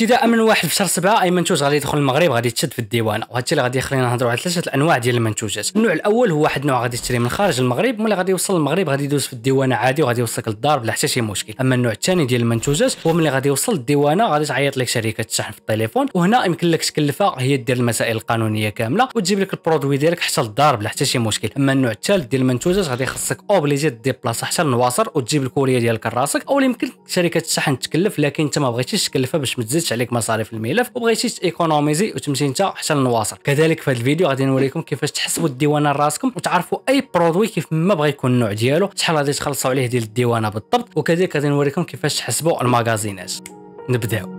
ابتداء من واحد في شهر سبعه اي منتوج غادي يدخل المغرب غادي يتشد في الديوانه وهادشي اللي غادي يخلينا نهضروا على ثلاثه الانواع ديال المنتوجات النوع الاول هو واحد النوع غادي تشري من خارج المغرب ملي غادي يوصل للمغرب غادي يدوز في الديوانه عادي وغادي يوصلك للدار بلا حتى شي مشكل اما النوع الثاني ديال المنتوجات هو ملي غادي يوصل للديوانه غادي تعيط لك شركه الشحن في التليفون وهنا يمكن لك تكلفة هي دير المسائل القانونيه كامله وتجيب لك البرودوي ديالك حتى للدار بلا حتى شي مشكل اما النوع الثالث ديال المنتوجات غادي يخصك اوبليجي بلاصة حتى للنواصر وتجيب الكولية ديالك راسك او يمكن شركه الشحن تكلف لكن انت ما بغيتيش تكلفها باش تزيدش عليك مصاريف الملف وبغيتي تيكونوميزي وتمشي انت حتى للنواصل كذلك في هذا الفيديو غادي نوريكم كيفاش تحسبوا الديوانه لراسكم وتعرفوا اي برودوي كيف ما بغى يكون النوع ديالو شحال غادي تخلصوا عليه ديال الديوانه بالضبط وكذلك غادي نوريكم كيفاش تحسبوا المغازينات نبداو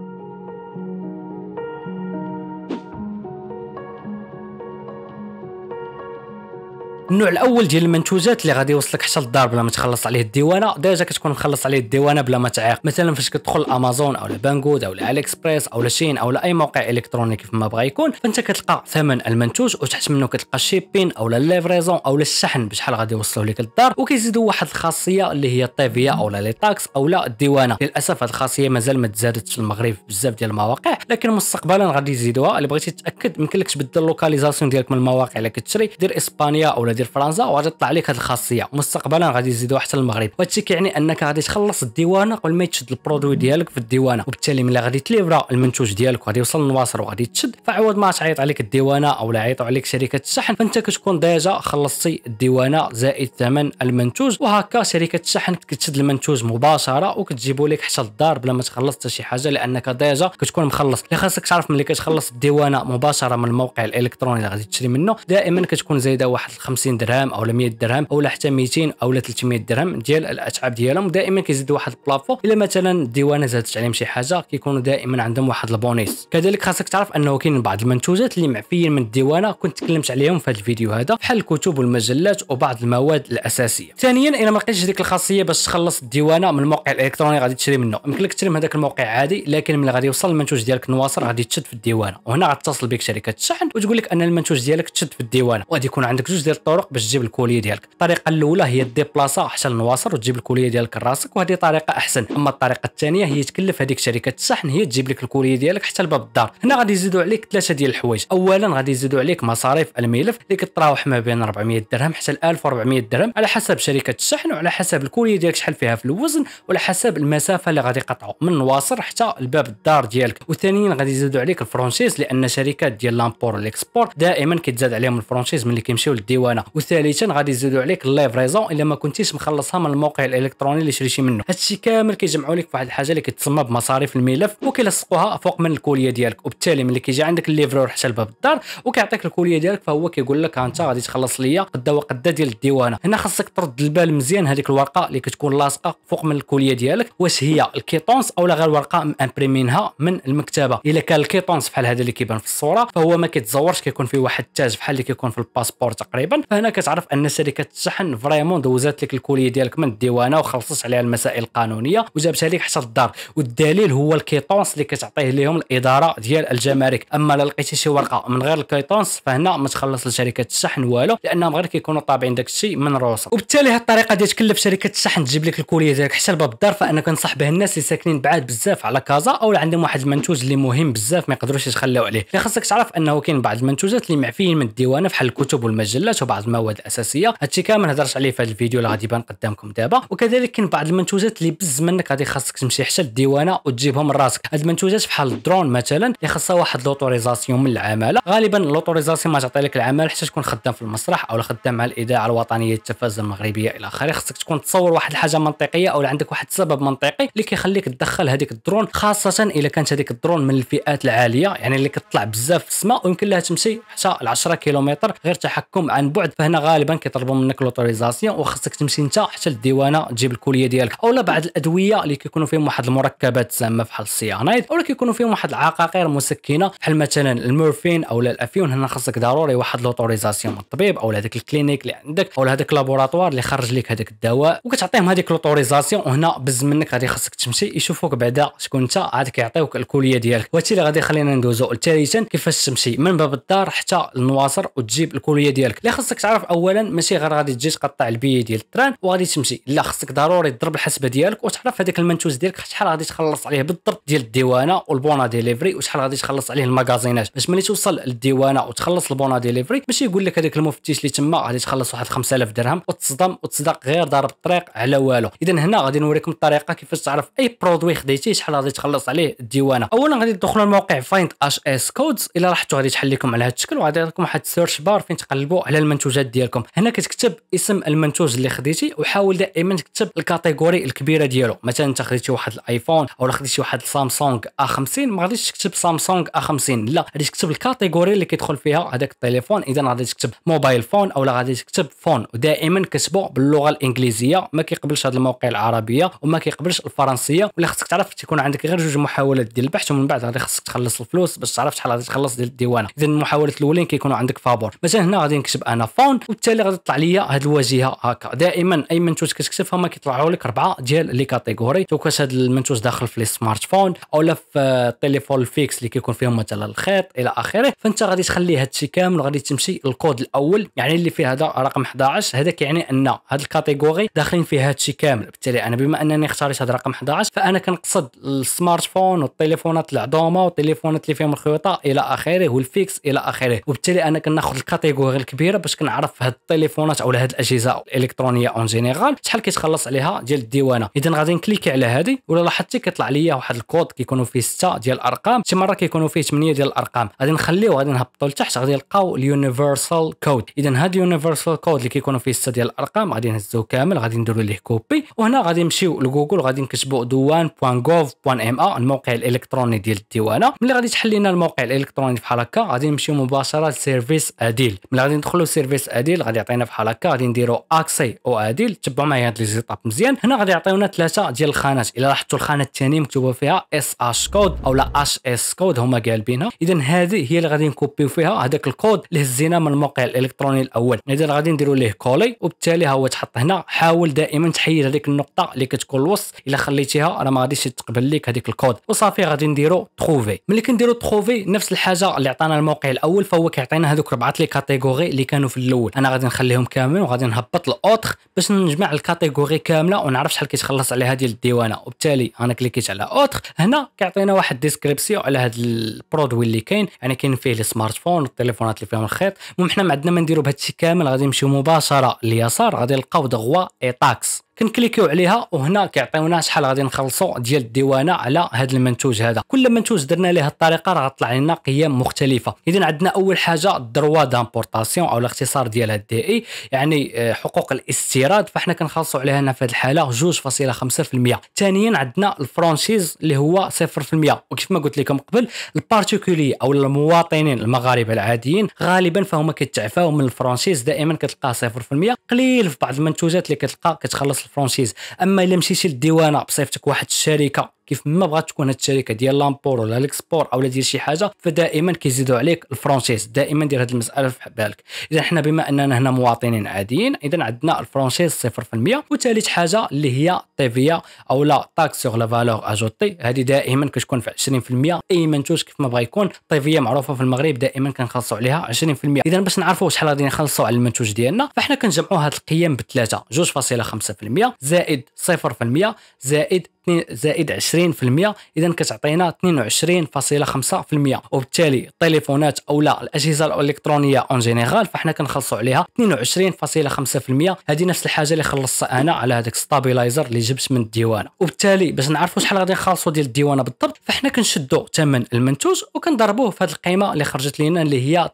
النوع الاول ديال المنتوجات اللي غادي يوصلك حتى للدار بلا ما تخلص عليه الديوانه ديجا كتكون مخلص عليه الديوانه بلا ما تعيق مثلا فاش كتدخل امازون او بانجود او علي اكسبريس او شين او اي موقع الكتروني كيف ما بغى يكون فانت كتلقى ثمن المنتوج وتحت منه كتلقى الشيبين او ليفريزون او الشحن بشحال غادي يوصلوا لك للدار وكيزيدوا واحد الخاصيه اللي هي الطيفيه او لي تاكس او لا الديوانه للاسف هذه الخاصيه مازال ما تزادتش في المغرب بزاف ديال المواقع لكن مستقبلا غادي يزيدوها اللي بغيتي تاكد يمكن لك تبدل لوكاليزاسيون ديالك من المواقع اللي كتشري دير اسبانيا او دير ديال فرنسا وغادي تطلع لك هذه الخاصيه مستقبلا غادي يزيدوا حتى المغرب وهادشي كيعني انك غادي تخلص الديوانه قبل ما يتشد البرودوي ديالك في الديوانه وبالتالي ملي غادي تليفرا المنتوج ديالك وغادي يوصل للنواصر وغادي تشد فعوض ما تعيط عليك الديوانه او لا عيطوا عليك شركه الشحن فانت كتكون ديجا خلصتي الديوانه زائد ثمن المنتوج وهكا شركه الشحن كتشد المنتوج مباشره وكتجيبو لك حتى للدار بلا ما تخلص حتى شي حاجه لانك ديجا كتكون مخلص اللي خاصك تعرف ملي كتخلص الديوانه مباشره من الموقع الالكتروني اللي غادي تشري منه دائما كتكون زايده واحد 50 50 درهم او 100 درهم او حتى 200 او 300 درهم ديال الاتعاب ديالهم دائما كيزيد واحد البلافو الا مثلا الديوانه زادت عليهم شي حاجه كيكونوا دائما عندهم واحد البونيس كذلك خاصك تعرف انه كاين بعض المنتوجات اللي معفيين من الديوانه كنت تكلمت عليهم في هذا الفيديو هذا بحال الكتب والمجلات وبعض المواد الاساسيه ثانيا الا ما لقيتش ديك الخاصيه باش تخلص الديوانه من الموقع الالكتروني غادي تشري منه يمكن لك تشري من هذاك الموقع عادي لكن ملي غادي يوصل المنتوج ديالك نواصر غادي تشد في الديوانه وهنا غاتصل بك شركه الشحن وتقول لك ان المنتوج ديالك تشد في الديوانه وغادي يكون عندك جوج ديال الطرق باش تجيب الكوليه ديالك الطريقه الاولى هي ديبلاصا حتى للنواصر وتجيب الكوليه ديالك لراسك وهذه طريقه احسن اما الطريقه الثانيه هي تكلف هذيك شركه الشحن هي تجيب لك الكوليه ديالك حتى لباب الدار هنا غادي يزيدوا عليك ثلاثه ديال الحوايج اولا غادي يزيدوا عليك مصاريف الملف اللي كتراوح ما بين 400 درهم حتى ل 1400 درهم على حسب شركه الشحن وعلى حسب الكوليه ديالك شحال فيها في الوزن وعلى حسب المسافه اللي غادي يقطعوا من الواصر حتى لباب الدار ديالك وثانيا غادي يزيدوا عليك الفرونشيز لان شركات ديال لامبور والاكسبور دائما كيتزاد عليهم الفرونشيز ملي كيمشيو للديوانه وثالثا غادي يزيدوا عليك الليفريزون الا ما كنتيش مخلصها من الموقع الالكتروني اللي شريتي منه هادشي كامل كيجمعوا لك فواحد الحاجه اللي كتسمى بمصاريف الملف وكيلصقوها فوق من الكوليه ديالك وبالتالي ملي كيجي عندك الليفرور حتى لباب الدار وكيعطيك الكوليه ديالك فهو كيقول لك انت غادي تخلص ليا قدا وقدا ديال الديوانه هنا خاصك ترد البال مزيان هذيك الورقه اللي كتكون لاصقه فوق من الكوليه ديالك واش هي الكيطونس اولا غير ورقه امبريمينها من المكتبه الا كان الكيطونس بحال هذا اللي كيبان في الصوره فهو ما كيتزورش كيكون فيه واحد التاج بحال اللي كيكون في الباسبور تقريبا هنا كتعرف ان شركه الشحن فريمون دوزات لك الكوليه ديالك من الديوانه وخلصت عليها المسائل القانونيه وجابتها لك حتى الدار والدليل هو الكيطونس اللي كتعطيه لهم الاداره ديال الجمارك اما لا لقيتي شي ورقه من غير الكيطونس فهنا ما تخلص لشركه الشحن والو لانهم غير كيكونوا طابعين داك الشيء من روسا وبالتالي هذه الطريقه ديال تكلف شركه الشحن تجيب لك الكوليه ديالك حتى لباب الدار فانا كنصح به الناس اللي ساكنين بعاد بزاف على كازا او عندهم واحد المنتوج اللي مهم بزاف ما يقدروش يتخلاو عليه خاصك تعرف انه كاين بعض المنتوجات اللي معفيين من الديوانه بحال الكتب والمجلات وبعض بعض المواد الاساسيه هادشي كامل هضرت عليه في هذا الفيديو اللي غادي يبان قدامكم دابا وكذلك كاين بعض المنتوجات اللي بز منك غادي خاصك تمشي حتى للديوانه وتجيبهم لراسك هاد المنتوجات بحال الدرون مثلا اللي خاصها واحد لوتوريزاسيون من العماله غالبا لوتوريزاسيون ما تعطي لك العمل حتى تكون خدام في المسرح او خدام مع الاذاعه الوطنيه التلفزه المغربيه الى اخره خاصك تكون تصور واحد الحاجه منطقيه او عندك واحد السبب منطقي اللي كيخليك تدخل هذيك الدرون خاصه الا كانت هذيك الدرون من الفئات العاليه يعني اللي كتطلع بزاف في السماء ويمكن لها تمشي حتى ل 10 كيلومتر غير تحكم عن بعد فهنا غالبا كيطلبوا منك لوتوريزاسيون وخصك تمشي انت حتى للديوانه تجيب الكليه ديالك اولا بعض الادويه اللي كيكونوا فيهم واحد المركبات سامه بحال الصيانيد اولا كيكونوا فيهم واحد العقاقير مسكنه بحال مثلا المورفين او الافيون هنا خصك ضروري واحد لوتوريزاسيون من الطبيب او هذاك الكلينيك اللي عندك او هذاك لابوراتوار اللي خرج لك هذاك الدواء وكتعطيهم هذيك لوتوريزاسيون وهنا بز منك غادي خصك تمشي يشوفوك بعدا شكون انت عاد كيعطيوك الكليه ديالك وهادشي اللي غادي يخلينا ندوزو ثالثا كيفاش تمشي من باب الدار حتى النواصر وتجيب الكليه ديالك اللي خصك تعرف اولا ماشي غير غادي تجي تقطع البيي ديال التران وغادي تمشي لا خصك ضروري تضرب الحسبه ديالك وتعرف هذاك المنتوج ديالك شحال غادي تخلص عليه بالضبط ديال الديوانه والبونا ديليفري وشحال غادي تخلص عليه المغازينات باش ملي توصل للديوانه وتخلص البونا ديليفري ماشي يقول لك هذاك المفتش اللي تما غادي تخلص واحد 5000 درهم وتصدم وتصدق غير ضرب الطريق على والو اذا هنا غادي نوريكم الطريقه كيفاش تعرف اي برودوي خديتيه شحال غادي تخلص عليه الديوانه اولا غادي تدخلوا الموقع فايند اش اس كودز الا رحتوا غادي تحل لكم على هذا الشكل وغادي يعطيكم واحد السيرش بار فين تقلبوا على المنتوج المنتوجات ديالكم هنا كتكتب اسم المنتوج اللي خديتي وحاول دائما تكتب الكاتيجوري الكبيره ديالو مثلا انت خديتي واحد الايفون او خديتي واحد سامسونج ا 50 ما غاديش تكتب سامسونج ا 50 لا غادي تكتب الكاتيجوري اللي كيدخل فيها هذاك التليفون اذا غادي تكتب موبايل فون او غادي تكتب فون ودائما كتبو باللغه الانجليزيه ما كيقبلش هذا الموقع العربيه وما كيقبلش الفرنسيه ولا خصك تعرف تكون عندك غير جوج محاولات ديال البحث ومن بعد غادي خصك تخلص الفلوس باش تعرف شحال غادي تخلص ديال الديوانه اذا المحاولات الاولين كيكونوا عندك فابور مثلا هنا غادي نكتب انا فون وبالتالي غادي تطلع ليا هاد الواجهه هكا دائما اي منتوج كتكتب فما كيطلعوا لك اربعه ديال لي كاتيجوري توكاس هاد المنتوج داخل في لي سمارت فون او لا في التليفون الفيكس اللي كيكون فيهم مثلا الخيط الى اخره فانت غادي تخلي هادشي الشيء كامل وغادي تمشي الكود الاول يعني اللي فيه هذا رقم 11 هذا كيعني ان هاد الكاتيجوري داخلين فيه هادشي الشيء كامل بالتالي انا بما انني اختاريت هذا رقم 11 فانا كنقصد السمارت فون والتليفونات العظامه والتليفونات اللي فيهم الخيوطه الى اخره والفيكس الى اخره وبالتالي انا كناخذ الكاتيجوري الكبيره باش نعرف هاد التليفونات او هاد الاجهزه الالكترونيه اون جينيرال شحال كيتخلص عليها ديال الديوانه اذا غادي نكليكي على هذه ولا لاحظتي كيطلع ليا واحد الكود كيكونوا فيه 6 ديال الارقام شي مره كيكونوا فيه 8 ديال الارقام غادي نخليه غادي نهبطوا لتحت غادي نلقاو اليونيفرسال كود اذا هاد اليونيفرسال كود اللي كيكونوا فيه 6 ديال الارقام غادي نهزوه كامل غادي نديروا ليه كوبي وهنا غادي نمشيو لجوجل غادي نكتبوا دوان.gov.ma الموقع الالكتروني ديال الديوانه ملي غادي تحل لنا الموقع الالكتروني بحال هكا غادي نمشيو مباشره لسيرفيس اديل ملي غادي ندخلوا سيرفيس سيرفيس اديل غادي يعطينا بحال هكا غادي نديرو اكسي او اديل تبعوا معايا هاد لي زيتاب مزيان هنا غادي يعطيونا ثلاثه ديال الخانات الا لاحظتوا الخانه الثانيه مكتوبه فيها اس اش كود او لا اش اس كود هما قالبينها اذا هذه هي اللي غادي نكوبيو فيها هذاك الكود اللي هزينا من الموقع الالكتروني الاول اذا غادي نديروا ليه كولي وبالتالي ها هو تحط هنا حاول دائما تحيد هذيك النقطه اللي كتكون الوسط الا خليتيها راه ما غاديش تقبل لك هذيك الكود وصافي غادي نديرو تروفي ملي كنديرو تروفي نفس الحاجه اللي عطانا الموقع الاول فهو كيعطينا هذوك ربعه لي كاتيجوري اللي كانوا في الاول انا غادي نخليهم كاملين وغادي نهبط الاوتر باش نجمع الكاتيجوري كامله ونعرف شحال كيتخلص عليها ديال الديوانه وبالتالي انا كليكيت على اوتر هنا كيعطينا واحد ديسكريبسيون على هذا البرودوي اللي كاين يعني كاين فيه لي سمارت فون والتليفونات اللي فيهم الخيط المهم حنا ما عندنا ما نديرو بهذا الشيء كامل غادي نمشيو مباشره لليسار غادي نلقاو دغوا اي تاكس كنكليكيو عليها وهنا كيعطيونا شحال غادي نخلصوا ديال الديوانه على هذا المنتوج هذا كل منتوج درنا له الطريقه راه طلع لنا قيم مختلفه اذا عندنا اول حاجه دروا دامبورطاسيون او الاختصار ديالها الدي اي يعني آه، حقوق الاستيراد فاحنا كنخلصوا عليها هنا في هذه الحاله 2.5% ثانيا عندنا الفرانشيز اللي هو 0% وكيف ما قلت لكم قبل البارتيكولي او المواطنين المغاربه العاديين غالبا فهم كيتعفاو من الفرانشيز دائما كتلقاه 0% قليل في بعض المنتوجات اللي كتلقى كتخلص الفرونسيز اما الا مشيتي للديوانه بصيفتك واحد الشركه كيف ما بغات تكون هاد الشركه ديال لامبور ولا ليكسبور او ديال شي حاجه فدائما كيزيدوا عليك الفرانشيز دائما دير هاد المساله في بالك اذا حنا بما اننا هنا مواطنين عاديين اذا عندنا الفرانشيز 0% وثالث حاجه اللي هي طيفيا او لا تاكس سور لا فالور اجوتي هذه دائما كتكون في 20% اي منتوج كيف ما بغا يكون طيفيه معروفه في المغرب دائما كنخلصوا عليها 20% اذا باش نعرفوا شحال غادي نخلصوا على المنتوج ديالنا فاحنا كنجمعوا هاد القيم بثلاثه 2.5% زائد 0% زائد زائد 20 20% اذا كتعطينا 22.5% وبالتالي التليفونات او لا الاجهزه الالكترونيه اون جينيرال فاحنا كنخلصوا عليها 22.5% هذه نفس الحاجه اللي خلصتها انا على هذاك ستابيلايزر اللي جبت من الديوانه وبالتالي باش نعرفوا شحال غادي نخلصوا ديال الديوانه بالضبط فاحنا كنشدوا ثمن المنتوج وكنضربوه في هذه القيمه اللي خرجت لنا اللي هي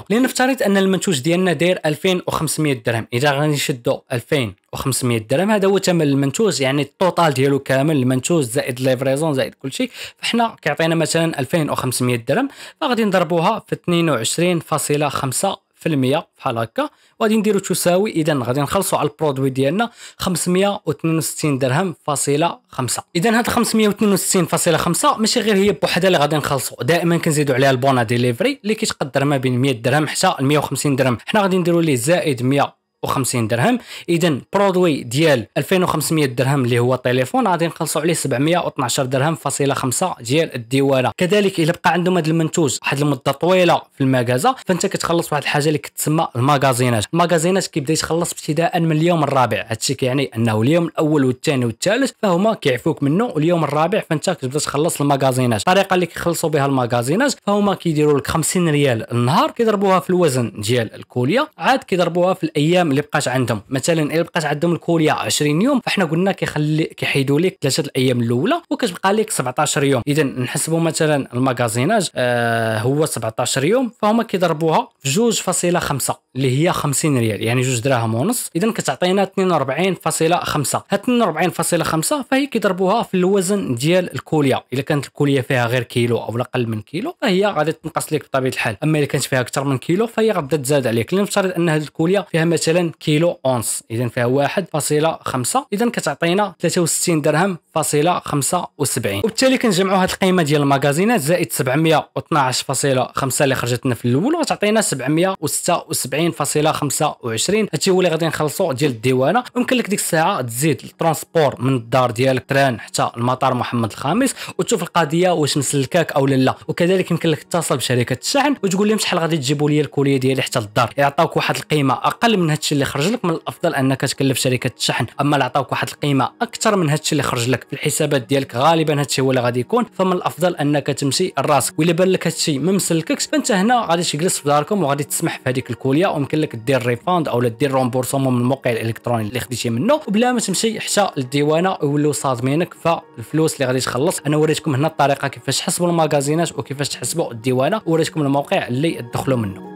22.5% لنفترض ان المنتوج ديالنا داير 2500 درهم اذا غادي نشدوا 2000 و500 درهم هذا هو ثمن المنتوج يعني التوتال ديالو كامل المنتوج زائد ليفريزون زائد كل شيء فحنا كيعطينا مثلا 2500 درهم فغادي نضربوها في 22.5% في بحال هكا وغادي نديرو تساوي اذا غادي نخلصوا على البرودوي ديالنا 562 درهم فاصله 5 اذا هاد 562 فاصله 5 ماشي غير هي بوحدها اللي غادي نخلصوا دائما كنزيدوا عليها البونا ديليفري اللي كيتقدر ما بين 100 درهم حتى 150 درهم حنا غادي نديرو ليه زائد 100 50 درهم اذا برودوي ديال 2500 درهم اللي هو تليفون غادي نخلصوا عليه 712 درهم فاصله 5 ديال الديوانه كذلك الا بقى عندهم هذا المنتوج واحد المده طويله في المغازه فانت كتخلص واحد الحاجه اللي كتسمى الماغازينات الماغازينات كيبدا يتخلص ابتداء من اليوم الرابع هادشي كيعني انه اليوم الاول والثاني والثالث فهما كيعفوك منه واليوم الرابع فانت كتبدا تخلص الماغازينات الطريقه اللي كيخلصوا بها الماغازينات فهما كيديروا لك 50 ريال النهار كيضربوها في الوزن ديال الكوليه عاد كيضربوها في الايام اللي بقات عندهم مثلا الا بقات عندهم الكوليا 20 يوم فاحنا قلنا كيخلي كيحيدوا لك ثلاثه الايام الاولى وكتبقى لك 17 يوم اذا نحسبوا مثلا الماغازيناج آه هو 17 يوم فهما كيضربوها في 2.5 اللي هي 50 ريال يعني جوج دراهم ونص اذا كتعطينا 42.5 هاد 42.5 فهي كيضربوها في الوزن ديال الكوليا الا كانت الكوليا فيها غير كيلو او اقل من كيلو فهي غادي تنقص لك بطبيعه الحال اما الا كانت فيها اكثر من كيلو فهي غادي تزاد عليك لنفترض ان هاد الكوليا فيها مثلا كيلو اونس اذا فيها 1.5 اذا كتعطينا 63 درهم فاصله 75 وبالتالي كنجمعوا هذه القيمه ديال المغازينات زائد 712.5 اللي خرجت لنا في الاول وغتعطينا 776.25 هادشي هو اللي غادي نخلصوا ديال الديوانه يمكن لك ديك الساعه تزيد الترونسبور من الدار ديالك تران حتى المطار محمد الخامس وتشوف القضيه واش مسلكاك او لا وكذلك يمكن لك تتصل بشركه الشحن وتقول لهم شحال غادي تجيبوا لي الكوليه ديالي حتى للدار يعطوك واحد القيمه اقل من هادشي الشيء اللي خرج لك من الافضل انك تكلف شركه الشحن اما اللي عطاوك واحد القيمه اكثر من هادشي اللي خرج لك في الحسابات ديالك غالبا هادشي هو اللي غادي يكون فمن الافضل انك تمشي راسك ولا بان لك هادشي ما مسلككش فانت هنا غادي تجلس في داركم وغادي تسمح في هذيك الكوليه ويمكن لك دير ريفاند او دير رومبورسمون من الموقع الالكتروني اللي خديتي منه وبلا ما تمشي حتى للديوانه ويولوا صادمينك فالفلوس اللي غادي تخلص انا وريتكم هنا الطريقه كيفاش تحسبوا المغازينات وكيفاش تحسبوا الديوانه وريتكم الموقع اللي تدخلوا منه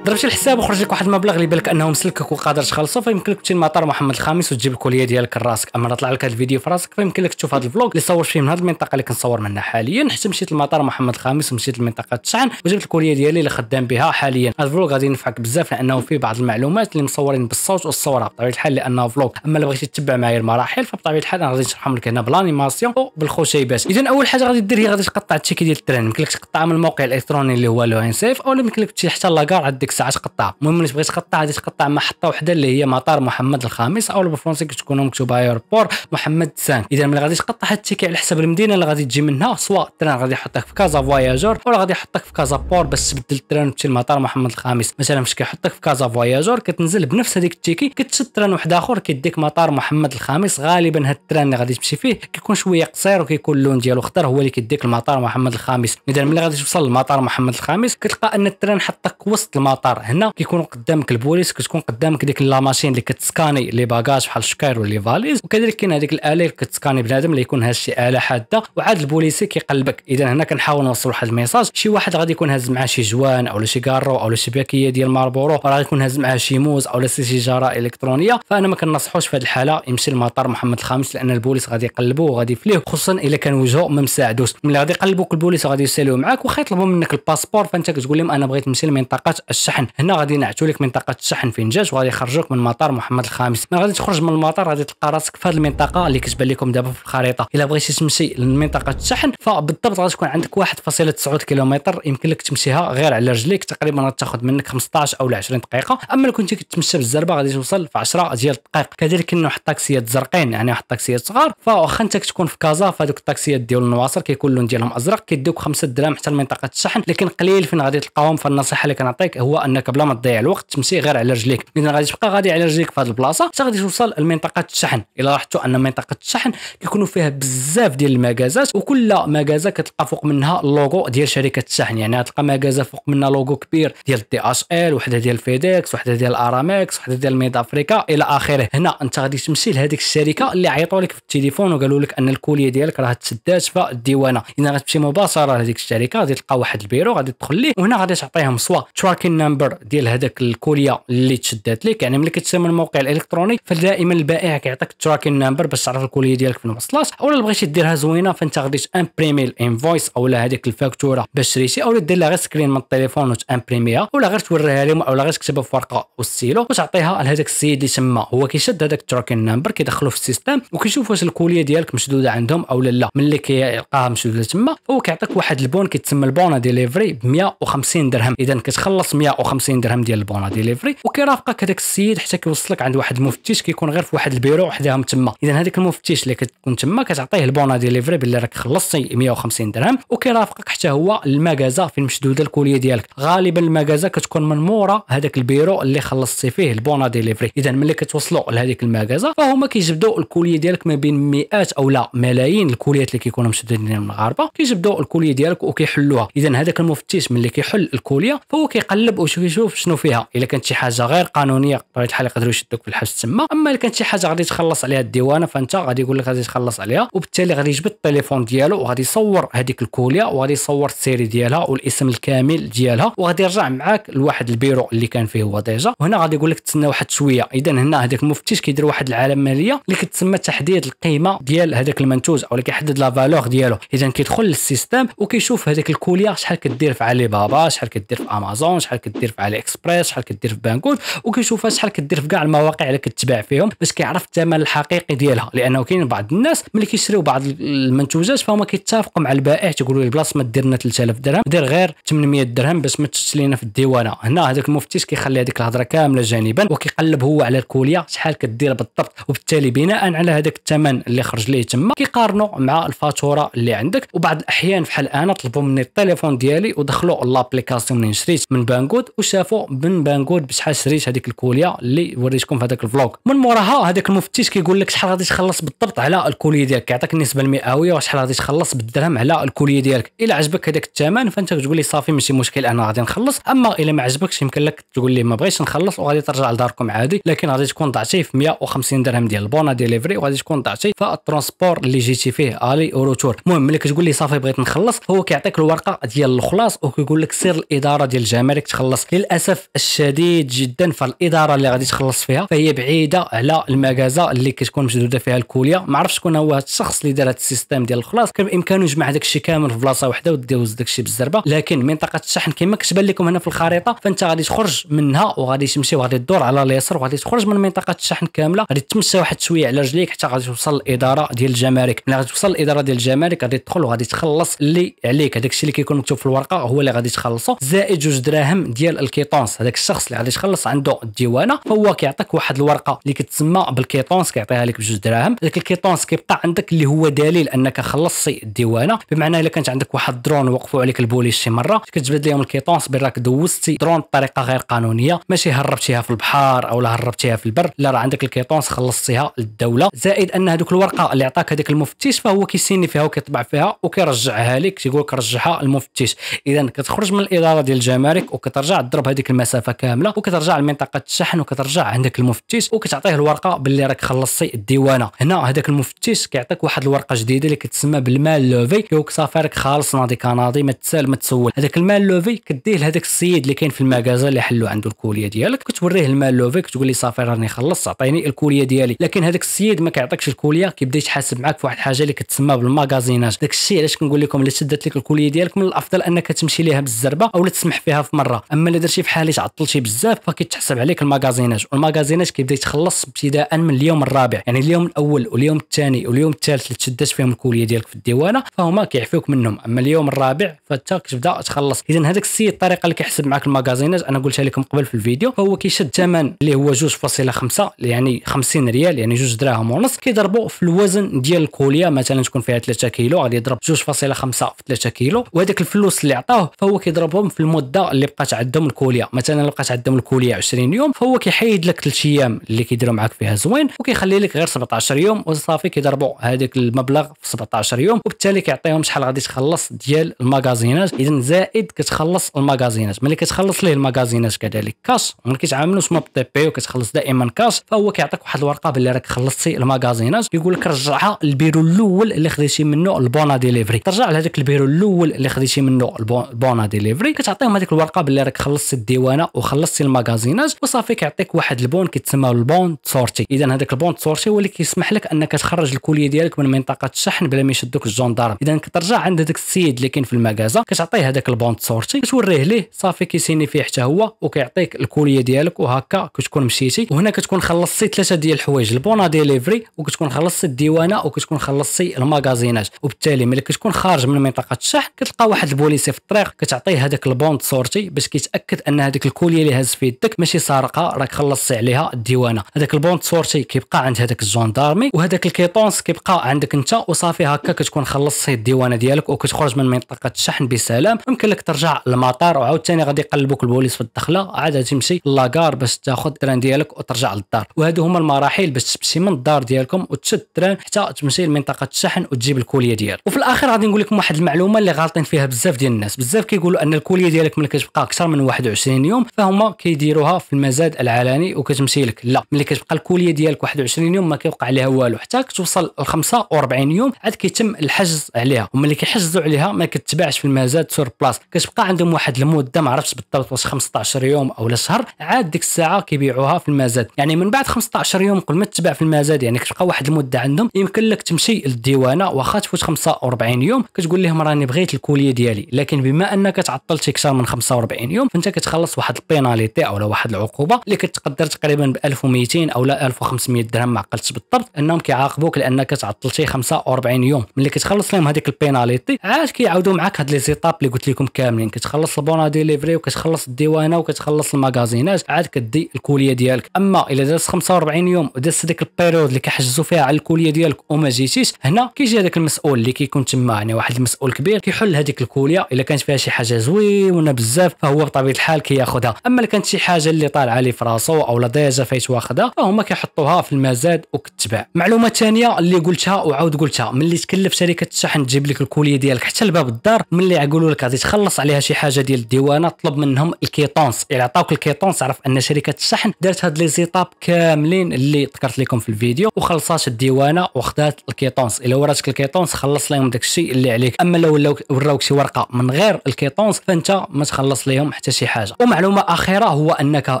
ضربتي الحساب وخرج لك واحد المبلغ اللي بالك انه مسلكك وقادر تخلصو فيمكن لك تمشي لمطار محمد الخامس وتجيب الكليه ديالك لراسك اما طلع لك هذا الفيديو في راسك فيمكن لك تشوف هذا الفلوج اللي صورت فيه من هذه المنطقه اللي كنصور منها حاليا حتى مشيت لمطار محمد الخامس ومشيت لمنطقه التشعن وجبت الكليه ديالي اللي خدام بها حاليا هذا الفلوج غادي ينفعك بزاف لانه فيه بعض المعلومات اللي مصورين بالصوت والصوره بطبيعه الحال لانه فلوج اما الا بغيتي تتبع معايا المراحل فبطبيعه الحال انا غادي نشرحهم لك هنا بالانيماسيون وبالخشيبات اذا اول حاجه غادي دير هي غادي تقطع تقطع التيكي ديال التران يمكن لك تقطع من الموقع الالكتروني اللي هو لو ان سيف او يمكن لك حتى لاكار عاد ديك الساعه تقطع المهم ملي تبغي تقطع غادي تقطع محطه وحده اللي هي مطار محمد الخامس او بالفرنسي كتكون مكتوبه ايربور محمد سان اذا ملي غادي تقطع هاد التيكي على حسب المدينه اللي غادي تجي منها سواء التران غادي يحطك في كازا فواياجور ولا غادي يحطك في كازا بور باش تبدل التران وتمشي لمطار محمد الخامس مثلا فاش كيحطك في كازا فواياجور كتنزل بنفس هذيك التيكي كتشد تران واحد اخر كيديك مطار محمد الخامس غالبا هاد التران اللي غادي تمشي فيه كيكون شويه قصير وكيكون اللون ديالو خضر هو اللي كيديك المطار محمد الخامس اذا ملي غادي توصل لمطار محمد الخامس كتلقى ان التران حطك وسط المطار هنا كيكون قدامك البوليس كتكون قدامك ديك لا ماشين اللي كتسكاني لي باجاج بحال الشكاير ولي فاليز وكذلك كاين هذيك الاله اللي كتسكاني بنادم اللي يكون هاد شي اله حاده وعاد البوليسي كيقلبك اذا هنا كنحاول نوصل واحد الميساج شي واحد غادي يكون هاز معاه شي جوان او شي كارو او شي باكيه ديال ماربورو راه يكون هاز معاه شي موز او شي جاره الكترونيه فانا ما كننصحوش في هذه الحاله يمشي لمطار محمد الخامس لان البوليس غادي يقلبوه وغادي يفليه خصوصا اذا كان وجهه ما مساعدوش ملي غادي يقلب غيقلبوك البوليس غادي يساليو معاك واخا يطلبوا منك الباسبور فانت كتقول لهم انا بغيت نمشي لمنطقه الشحن هنا غادي ينعتوا لك منطقه الشحن فين جات وغادي يخرجوك من مطار محمد الخامس ما غادي تخرج من المطار غادي تلقى راسك في هذه المنطقه اللي كتبان لكم دابا في الخريطه الا بغيتي تمشي لمنطقه الشحن فبالضبط تكون عندك 1.9 كيلومتر يمكن لك تمشيها غير على رجليك تقريبا غتاخذ منك 15 او 20 دقيقه اما لو كنتي كتمشى بالزربه غادي توصل في 10 ديال الدقائق كذلك كاين واحد الطاكسيات زرقين يعني واحد الطاكسيات صغار فواخا انت كتكون في كازا فهذوك الطاكسيات ديال النواصر كيكون لون ديالهم الازرق كيديوك 5 دراهم حتى لمنطقه الشحن لكن قليل فين غادي تلقاهم فالنصيحه اللي كنعطيك هو انك بلا ما تضيع الوقت تمشي غير على رجليك اذا غادي تبقى غادي على رجليك في هذه البلاصه حتى غادي توصل لمنطقه الشحن الا لاحظتوا ان منطقه الشحن كيكونوا فيها بزاف ديال المكازات وكل مكازه كتلقى فوق منها اللوغو ديال شركه الشحن يعني غتلقى مكازه فوق منها لوغو كبير ديال دي اش ال وحده ديال فيديكس وحده ديال ارامكس وحده ديال ميد افريكا الى اخره هنا انت غادي تمشي لهذيك الشركه اللي عيطوا لك في التليفون وقالوا لك ان الكوليه ديالك راه تسدات فالديوانه اذا غتمشي مباشره لهذيك الشركه غادي تلقى واحد البيرو غادي تدخل ليه وهنا غادي تعطيهم سوا تراكين نمبر ديال هذاك الكوليه اللي تشدات لك يعني ملي كتسمى الموقع الالكتروني فدائما البائع كيعطيك التراكين نمبر باش تعرف الكوليه ديالك فين وصلات اولا بغيتي ديرها زوينه فانت غادي تامبريمي الانفويس اولا هذيك الفاكتوره باش شريتي اولا دير لها غير سكرين من التليفون وتامبريميها اولا غير توريها لهم اولا غير تكتبها في ورقه وستيلو وتعطيها لهذاك السيد اللي تما هو كيشد هذاك التراكين نمبر كيدخلو في السيستم وكيشوف واش الكوليه ديالك مشدوده عندهم اولا لا ملي كيلقاها مشدوده تما الخدمه كيعطيك واحد البون كيتسمى البونا ديليفري ب 150 درهم اذا كتخلص 150 درهم ديال البونا ديليفري وكيرافقك هذاك السيد حتى كيوصلك عند واحد المفتش كيكون غير في واحد البيرو وحدهم تما اذا هذاك المفتش اللي كتكون تما كتعطيه البونا ديليفري باللي راك خلصتي 150 درهم وكيرافقك حتى هو المغازا فين مشدوده الكوليه ديالك غالبا المغازا كتكون من مورا هذاك البيرو اللي خلصتي فيه البونا ديليفري اذا ملي كتوصلوا لهذيك المغازا فهما كيجبدوا الكوليه ديالك ما بين مئات او لا ملايين الكوليات اللي كيكونوا مشدودين من الغربه كيجبدوا الكوليه ديالك وكيحلوها اذا هذاك المفتش ملي كيحل الكوليه فهو كيقلب وكيشوف شنو فيها الا كانت شي حاجه غير قانونيه بطبيعه الحال يقدروا يشدوك في الحبس تما اما الا كانت شي حاجه غادي تخلص عليها الديوانه فانت غادي يقول لك غادي تخلص عليها وبالتالي غادي يجبد التليفون ديالو وغادي يصور هذيك الكوليه وغادي يصور السيري ديالها والاسم الكامل ديالها وغادي يرجع معاك لواحد البيرو اللي كان فيه هو ديجا وهنا غادي يقول لك تسنى واحد شويه اذا هنا هذاك المفتش كيدير واحد العلامه ماليه اللي كتسمى تحديد القيمه ديال هذاك المنتوج او اللي كيحدد لا فالور ديالو اذا كيدخل للسيستم وكيشوف هذيك الكوليا شحال كدير في علي بابا شحال كدير في امازون شحال كدير في علي اكسبريس شحال كدير في بانكود وكيشوفها شحال كدير في كاع المواقع اللي كتباع فيهم باش كيعرف الثمن الحقيقي ديالها لانه كاين بعض الناس ملي كيشريو بعض المنتوجات فهما كيتفقوا مع البائع تيقولوا له البلاصه ما دير لنا 3000 درهم دير غير 800 درهم باش ما تشتش لينا في الديوانه هنا هذاك المفتش كيخلي هذيك الهضره كامله جانبا وكيقلب هو على الكوليا شحال كدير بالضبط وبالتالي بناء على هذاك الثمن اللي خرج ليه تما كيقارنوا مع الفاتوره اللي عندك وبعض الاحيان فحال انا طلبوا مني التليفون ديالي ودخلوا لابليكاسيون اللي شريت من بانكود وشافوا من بانكود بشحال شريت هذيك الكوليه اللي وريتكم في هذاك الفلوج من موراها هذاك المفتش كيقول لك شحال غادي تخلص بالضبط على الكوليه ديالك كيعطيك النسبه المئويه وشحال غادي تخلص بالدرهم على الكوليه ديالك الا عجبك هذاك الثمن فانت تقول لي صافي ماشي مشكل انا غادي نخلص اما الا ما عجبكش يمكن لك تقول لي ما بغيتش نخلص وغادي ترجع لداركم عادي لكن غادي تكون ضعتي في 150 درهم ديال البونا ديليفري وغادي تكون ضعتي في الترونسبور اللي جيتي فيه الي وروتور المهم ملي كتقول لي صافي صافي بغيت نخلص هو كيعطيك الورقه ديال الخلاص وكيقول لك سير الاداره ديال الجمارك تخلص للاسف الشديد جدا فالاداره اللي غادي تخلص فيها فهي بعيده على المكازه اللي كتكون مشدوده فيها الكوليه ما عرفتش شكون هو الشخص اللي دار هذا السيستم ديال الخلاص كان بامكانه يجمع داك الشيء كامل في بلاصه واحده ودوز داك الشيء بالزربه لكن منطقه الشحن كما كتبان لكم هنا في الخريطه فانت غادي تخرج منها وغادي تمشي وغادي تدور على اليسار وغادي تخرج من منطقه الشحن كامله غادي تمشى واحد شويه على رجليك حتى غادي توصل للاداره ديال الجمارك ملي غادي توصل الاداره ديال الجمارك غادي تدخل وغادي تخرج تخلص اللي عليك هذاك الشيء اللي كيكون مكتوب في الورقه هو اللي غادي تخلصه زائد جوج دراهم ديال الكيطونس هذاك الشخص اللي غادي تخلص عنده الديوانه فهو كيعطيك واحد الورقه اللي كتسمى بالكيطونس كيعطيها لك بجوج دراهم ذاك الكيطونس كيبقى عندك اللي هو دليل انك خلصتي الديوانه بمعنى الا كانت عندك واحد الدرون وقفوا عليك البوليس شي مره كتجبد لهم الكيطونس براك دوزتي درون بطريقه غير قانونيه ماشي هربتيها في البحر او لا هربتيها في البر لا راه عندك الكيطونس خلصتيها للدوله زائد ان هذوك الورقه اللي عطاك هذاك المفتش فهو كيسيني فيها وكيطبع فيها وكيرجع كيرجعها لك تيقول لك رجعها المفتش اذا كتخرج من الاداره ديال الجمارك وكترجع تضرب هذيك المسافه كامله وكترجع لمنطقه الشحن وكترجع عندك المفتش وكتعطيه الورقه باللي راك خلصتي الديوانه هنا هذاك المفتش كيعطيك واحد الورقه جديده اللي كتسمى بالمال لوفي كيقول لك صافي راك خالص ناضي كناضي ما تسال ما تسول هذاك المال لوفي كديه لهذاك السيد اللي كاين في المكازا اللي حلو عنده الكوليه ديالك كتوريه المال لوفي كتقول لي صافي راني خلصت عطيني الكوليه ديالي لكن هذاك السيد ما كيعطيكش الكوليه كيبدا يتحاسب معاك في واحد الحاجه اللي كتسمى بالماغازيناج داك الشيء علاش كنقول لكم الا شدت لك الكليه ديالك من الافضل انك تمشي ليها بالزربه او تسمح فيها في مره اما الا درتي بحال تعطلتي بزاف فكيتحسب عليك الماغازيناج والماغازيناج كيبدا يتخلص ابتداء من اليوم الرابع يعني اليوم الاول واليوم الثاني واليوم الثالث اللي تشدات فيهم الكليه ديالك في الديوانه فهما كيعفيوك منهم اما اليوم الرابع فتا كتبدا تخلص اذا هذاك السيد الطريقه اللي كيحسب معك الماغازيناج انا قلتها لكم قبل في الفيديو فهو كيشد الثمن اللي هو 2.5 يعني 50 ريال يعني جوج دراهم ونص كيضربوا في الوزن ديال الكوليه مثلا تكون فيها 3 كيلو غادي يضرب 6.5 في 3 كيلو وهذاك الفلوس اللي عطاه فهو كيضربهم في المده اللي بقات عندهم الكوليه مثلا بقات عندهم الكوليه 20 يوم فهو كيحيد لك 3 ايام اللي كيديروا معاك فيها زوين وكيخلي لك غير 17 يوم وصافي كيضربوا هذاك المبلغ في 17 يوم وبالتالي كيعطيهم شحال غادي تخلص ديال المغازينات اذا زائد كتخلص المغازينات ملي كتخلص ليه المغازينات كذلك كاش ملي كيتعاملوش مع بي بي وكتخلص دائما كاش فهو كيعطيك واحد الورقه باللي راك خلصتي المغازينات يقول لك رجعها للبيرو الاول اللي خديتي منه البونا ديليفري ديليفري ترجع لهذاك البيرو الاول اللي خديتي منه البونا ديليفري كتعطيهم هذيك الورقه باللي راك خلصتي الديوانه وخلصتي الماغازيناج وصافي كيعطيك واحد البون كيتسمى البون سورتي اذا هذاك البون سورتي هو اللي كيسمح لك انك تخرج الكوليه ديالك من منطقه الشحن بلا ما يشدوك الجندارم اذا كترجع عند هذاك السيد اللي كاين في المكازا كتعطيه هذاك البون سورتي كتوريه ليه صافي كيسيني فيه حتى هو وكيعطيك الكوليه ديالك وهكا كتكون مشيتي وهنا كتكون خلصتي ثلاثه ديال الحوايج البونا ديليفري وكتكون خلصتي الديوانه وكتكون خلصتي الماغازيناج وبالتالي ملي كتكون خارج من منطقه الشحن كتلقى واحد البوليسي في الطريق كتعطيه هذاك البوند صورتي باش كيتاكد ان هذيك الكوليه اللي هاز في يدك ماشي سارقه راك خلصتي عليها الديوانه هذاك البوند صورتي كيبقى عند هذاك الجوندارمي وهذاك الكيطونس كيبقى عندك انت وصافي هكا كتكون خلصتي الديوانه ديالك وكتخرج من منطقه الشحن بسلام يمكن لك ترجع للمطار وعاوتاني غادي يقلبوك البوليس في الدخله عاد تمشي لاكار باش تاخذ التران ديالك وترجع للدار وهادو هما المراحل باش تمشي من الدار ديالكم وتشد التران حتى تمشي لمنطقه الشحن وتجيب الكوليه ديالك وفي الاخر غادي نقول لكم واحد المعلومه اللي غالطين فيها بزاف ديال الناس بزاف كيقولوا ان الكوليه ديالك ملي كتبقى اكثر من 21 يوم فهما كيديروها في المزاد العلني وكتمشي لك لا ملي كتبقى الكوليه ديالك 21 يوم ما كيوقع عليها والو حتى كتوصل ل 45 يوم عاد كيتم الحجز عليها وملي كيحجزوا عليها ما كتباعش في المزاد سور بلاص كتبقى عندهم واحد المده ما عرفتش بالضبط واش 15 يوم او شهر عاد ديك الساعه كيبيعوها في المزاد يعني من بعد 15 يوم قبل ما تتباع في المزاد يعني كتبقى واحد المده عندهم يمكن لك تمشي للديوانه واخا تفوت 45 45 يوم كتقول لهم راني بغيت الكليه ديالي لكن بما انك تعطلت اكثر من 45 يوم فانت كتخلص واحد البيناليتي او واحد العقوبه اللي كتقدر تقريبا ب 1200 او لا 1500 درهم ما عقلتش بالضبط انهم كيعاقبوك لانك تعطلتي 45 يوم ملي كتخلص لهم هذيك البيناليتي عاد كيعاودوا معاك هاد لي زيتاب اللي قلت لكم كاملين كتخلص البونا ديليفري وكتخلص الديوانه وكتخلص المغازينات عاد كدي الكليه ديالك اما الا دازت 45 يوم ودازت هذيك البيريود اللي كحجزوا فيها على الكليه ديالك وما جيتيش هنا كيجي هذاك المسؤول اللي كيكون تما يعني واحد المسؤول كبير كيحل هذيك الكوليه الا كانت فيها شي حاجه زوينه بزاف فهو بطبيعه الحال كياخذها اما الا كانت شي حاجه اللي طالعه لي في راسو او لا ديجا فايت واخدها فهما كيحطوها في المزاد وكتباع معلومه ثانيه اللي قلتها وعاود قلتها ملي تكلف شركه الشحن تجيب لك الكوليه ديالك حتى لباب الدار ملي يقولوا لك غادي تخلص عليها شي حاجه ديال الديوانه طلب منهم الكيطونس الا عطاوك الكيطونس عرف ان شركه الشحن دارت هاد لي زيتاب كاملين اللي ذكرت لكم في الفيديو وخلصات الديوانه وخدات الكيطونس الا وراتك الكيطونس خلص لهم داكشي الشيء اللي عليك اما لو وراوك شي ورقه من غير الكيطونس فانت ما تخلص ليهم حتى شي حاجه ومعلومه اخيره هو انك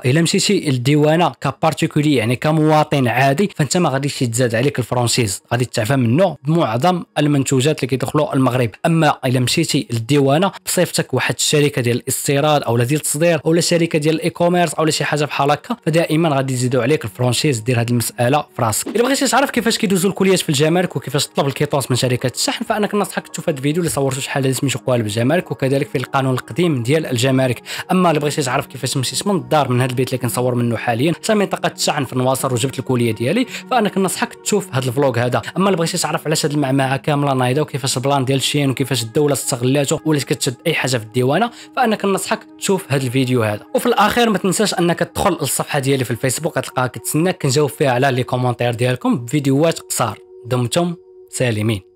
الا مشيتي للديوانه كبارتيكولي يعني كمواطن عادي فانت ما غاديش يتزاد عليك الفرونسيز غادي تعفى منه بمعظم المنتوجات اللي كيدخلوا المغرب اما الا مشيتي للديوانه بصيفتك واحد الشركه ديال الاستيراد او ديال التصدير او شركه ديال الاي كوميرس او شي حاجه بحال هكا فدائما غادي يزيدوا عليك الفرونسيز دير هذه المساله في راسك الا بغيتي تعرف كيفاش كيدوزوا الكليات في الجمارك وكيفاش تطلب الكيطونس من شركه الشحن فانك كنصحك تشوف هذا الفيديو اللي صورته شحال هذا سميتو قوالب الجمارك وكذلك في القانون القديم ديال الجمارك اما اللي بغيتي تعرف كيفاش مشيت من الدار من هذا البيت اللي كنصور منه حاليا حتى منطقه الشعن في النواصر وجبت الكوليه ديالي فانا كنصحك تشوف هذا الفلوغ هذا اما اللي بغيتي تعرف علاش هذه المعمعه كامله نايضه وكيفاش البلان ديال الشين وكيفاش الدوله استغلاته ولات كتشد اي حاجه في الديوانه فانا كنصحك تشوف هذا الفيديو هذا وفي الاخير ما تنساش انك تدخل للصفحه ديالي في الفيسبوك غتلقاها كتسناك كنجاوب فيها على لي كومونتير ديالكم بفيديوهات قصار دمتم سالمين